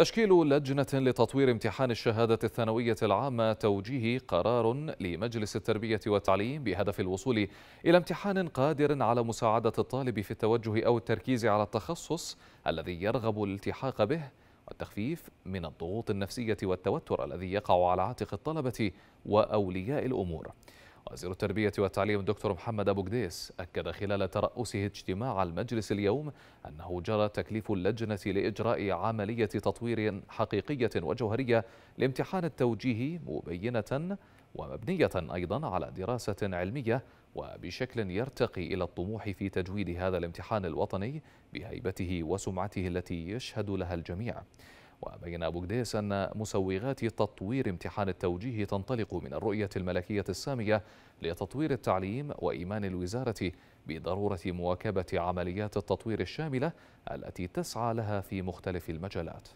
تشكيل لجنة لتطوير امتحان الشهادة الثانوية العامة توجيه قرار لمجلس التربية والتعليم بهدف الوصول إلى امتحان قادر على مساعدة الطالب في التوجه أو التركيز على التخصص الذي يرغب الالتحاق به والتخفيف من الضغوط النفسية والتوتر الذي يقع على عاتق الطلبة وأولياء الأمور وزير التربية والتعليم الدكتور محمد أبو قديس أكد خلال ترأسه اجتماع المجلس اليوم أنه جرى تكليف اللجنة لإجراء عملية تطوير حقيقية وجوهرية لامتحان التوجيه مبينة ومبنية أيضا على دراسة علمية وبشكل يرتقي إلى الطموح في تجويد هذا الامتحان الوطني بهيبته وسمعته التي يشهد لها الجميع وبين أبو جديس أن مسوغات تطوير امتحان التوجيه تنطلق من الرؤية الملكية السامية لتطوير التعليم وإيمان الوزارة بضرورة مواكبة عمليات التطوير الشاملة التي تسعى لها في مختلف المجالات